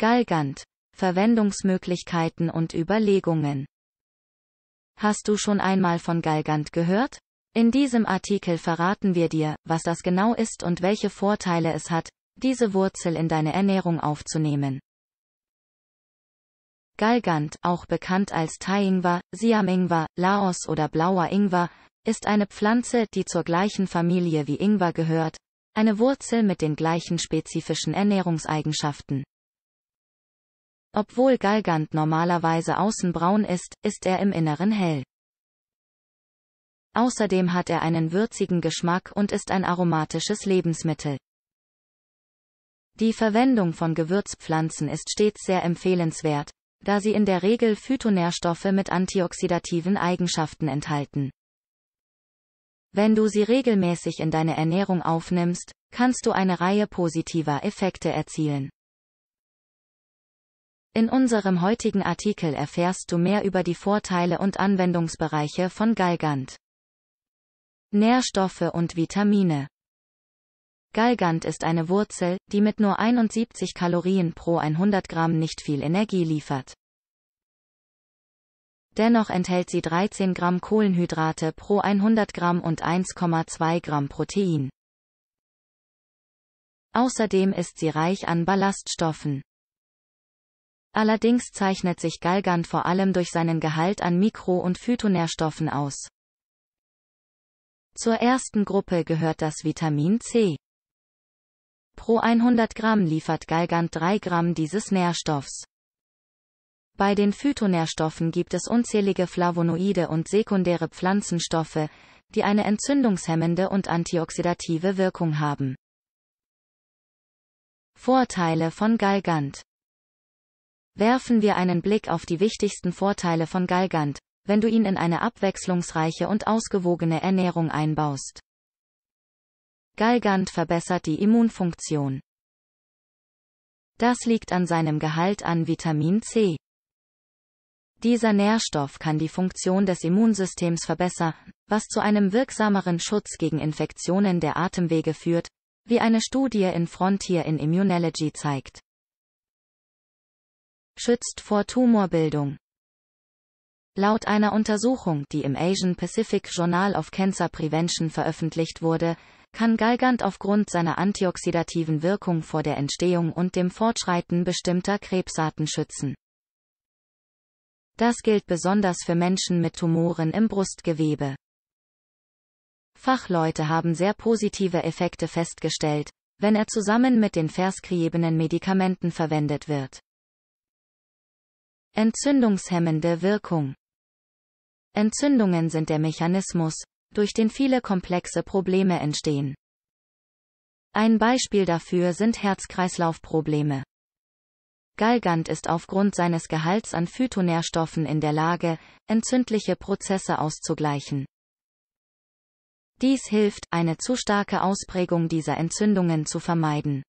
Galgant. Verwendungsmöglichkeiten und Überlegungen. Hast du schon einmal von Galgant gehört? In diesem Artikel verraten wir dir, was das genau ist und welche Vorteile es hat, diese Wurzel in deine Ernährung aufzunehmen. Galgant, auch bekannt als Thai-Ingwer, Siam-Ingwer, Laos oder blauer Ingwer, ist eine Pflanze, die zur gleichen Familie wie Ingwer gehört, eine Wurzel mit den gleichen spezifischen Ernährungseigenschaften. Obwohl Galgant normalerweise außen braun ist, ist er im Inneren hell. Außerdem hat er einen würzigen Geschmack und ist ein aromatisches Lebensmittel. Die Verwendung von Gewürzpflanzen ist stets sehr empfehlenswert, da sie in der Regel Phytonährstoffe mit antioxidativen Eigenschaften enthalten. Wenn du sie regelmäßig in deine Ernährung aufnimmst, kannst du eine Reihe positiver Effekte erzielen. In unserem heutigen Artikel erfährst du mehr über die Vorteile und Anwendungsbereiche von Galgant. Nährstoffe und Vitamine Galgant ist eine Wurzel, die mit nur 71 Kalorien pro 100 Gramm nicht viel Energie liefert. Dennoch enthält sie 13 Gramm Kohlenhydrate pro 100 Gramm und 1,2 Gramm Protein. Außerdem ist sie reich an Ballaststoffen. Allerdings zeichnet sich Galgant vor allem durch seinen Gehalt an Mikro- und Phytonährstoffen aus. Zur ersten Gruppe gehört das Vitamin C. Pro 100 Gramm liefert Galgant 3 Gramm dieses Nährstoffs. Bei den Phytonährstoffen gibt es unzählige Flavonoide und sekundäre Pflanzenstoffe, die eine entzündungshemmende und antioxidative Wirkung haben. Vorteile von Galgant Werfen wir einen Blick auf die wichtigsten Vorteile von Galgant, wenn du ihn in eine abwechslungsreiche und ausgewogene Ernährung einbaust. Galgant verbessert die Immunfunktion. Das liegt an seinem Gehalt an Vitamin C. Dieser Nährstoff kann die Funktion des Immunsystems verbessern, was zu einem wirksameren Schutz gegen Infektionen der Atemwege führt, wie eine Studie in Frontier in Immunology zeigt schützt vor Tumorbildung. Laut einer Untersuchung, die im Asian Pacific Journal of Cancer Prevention veröffentlicht wurde, kann Galgant aufgrund seiner antioxidativen Wirkung vor der Entstehung und dem Fortschreiten bestimmter Krebsarten schützen. Das gilt besonders für Menschen mit Tumoren im Brustgewebe. Fachleute haben sehr positive Effekte festgestellt, wenn er zusammen mit den verskriebenen Medikamenten verwendet wird. Entzündungshemmende Wirkung Entzündungen sind der Mechanismus, durch den viele komplexe Probleme entstehen. Ein Beispiel dafür sind Herzkreislaufprobleme. Galgant ist aufgrund seines Gehalts an Phytonährstoffen in der Lage, entzündliche Prozesse auszugleichen. Dies hilft, eine zu starke Ausprägung dieser Entzündungen zu vermeiden.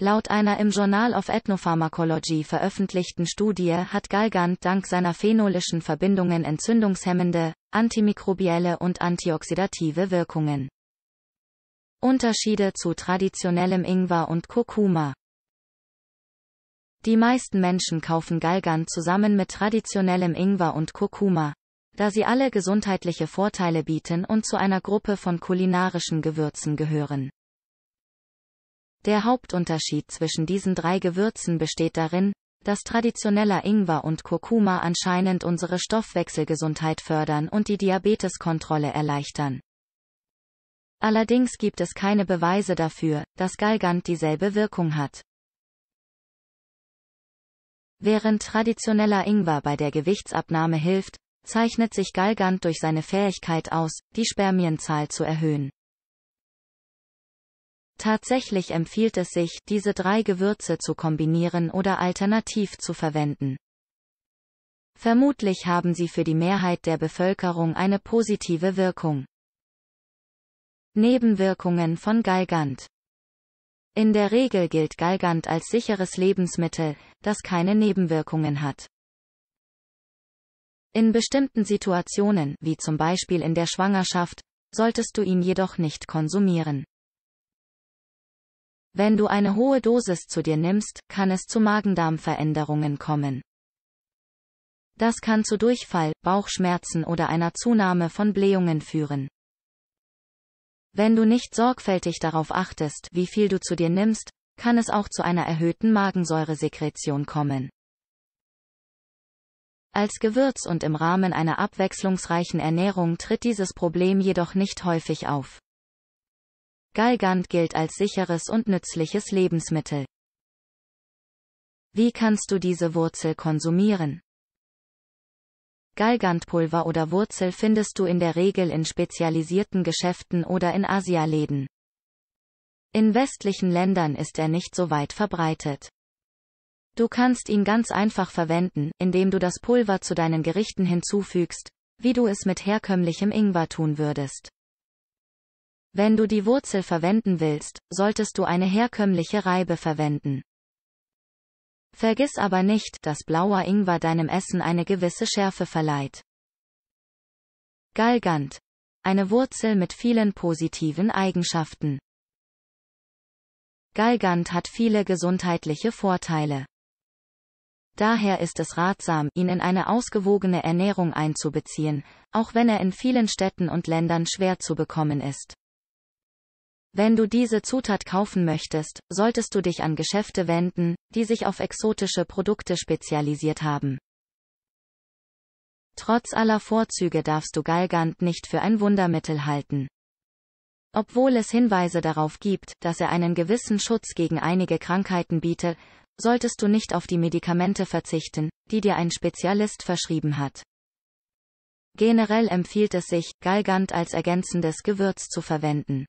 Laut einer im Journal of Ethnopharmacology veröffentlichten Studie hat Galgant dank seiner phenolischen Verbindungen entzündungshemmende, antimikrobielle und antioxidative Wirkungen. Unterschiede zu traditionellem Ingwer und Kurkuma Die meisten Menschen kaufen Galgant zusammen mit traditionellem Ingwer und Kurkuma, da sie alle gesundheitliche Vorteile bieten und zu einer Gruppe von kulinarischen Gewürzen gehören. Der Hauptunterschied zwischen diesen drei Gewürzen besteht darin, dass traditioneller Ingwer und Kurkuma anscheinend unsere Stoffwechselgesundheit fördern und die Diabeteskontrolle erleichtern. Allerdings gibt es keine Beweise dafür, dass Galgant dieselbe Wirkung hat. Während traditioneller Ingwer bei der Gewichtsabnahme hilft, zeichnet sich Galgant durch seine Fähigkeit aus, die Spermienzahl zu erhöhen. Tatsächlich empfiehlt es sich, diese drei Gewürze zu kombinieren oder alternativ zu verwenden. Vermutlich haben sie für die Mehrheit der Bevölkerung eine positive Wirkung. Nebenwirkungen von Galgant In der Regel gilt Galgant als sicheres Lebensmittel, das keine Nebenwirkungen hat. In bestimmten Situationen, wie zum Beispiel in der Schwangerschaft, solltest du ihn jedoch nicht konsumieren. Wenn du eine hohe Dosis zu dir nimmst, kann es zu Magendarmveränderungen kommen. Das kann zu Durchfall, Bauchschmerzen oder einer Zunahme von Blähungen führen. Wenn du nicht sorgfältig darauf achtest, wie viel du zu dir nimmst, kann es auch zu einer erhöhten Magensäuresekretion kommen. Als Gewürz und im Rahmen einer abwechslungsreichen Ernährung tritt dieses Problem jedoch nicht häufig auf. Galgant gilt als sicheres und nützliches Lebensmittel. Wie kannst du diese Wurzel konsumieren? Galgantpulver oder Wurzel findest du in der Regel in spezialisierten Geschäften oder in Asialäden. In westlichen Ländern ist er nicht so weit verbreitet. Du kannst ihn ganz einfach verwenden, indem du das Pulver zu deinen Gerichten hinzufügst, wie du es mit herkömmlichem Ingwer tun würdest. Wenn du die Wurzel verwenden willst, solltest du eine herkömmliche Reibe verwenden. Vergiss aber nicht, dass blauer Ingwer deinem Essen eine gewisse Schärfe verleiht. Galgant. Eine Wurzel mit vielen positiven Eigenschaften. Galgant hat viele gesundheitliche Vorteile. Daher ist es ratsam, ihn in eine ausgewogene Ernährung einzubeziehen, auch wenn er in vielen Städten und Ländern schwer zu bekommen ist. Wenn du diese Zutat kaufen möchtest, solltest du dich an Geschäfte wenden, die sich auf exotische Produkte spezialisiert haben. Trotz aller Vorzüge darfst du Galgant nicht für ein Wundermittel halten. Obwohl es Hinweise darauf gibt, dass er einen gewissen Schutz gegen einige Krankheiten biete, solltest du nicht auf die Medikamente verzichten, die dir ein Spezialist verschrieben hat. Generell empfiehlt es sich, Galgant als ergänzendes Gewürz zu verwenden.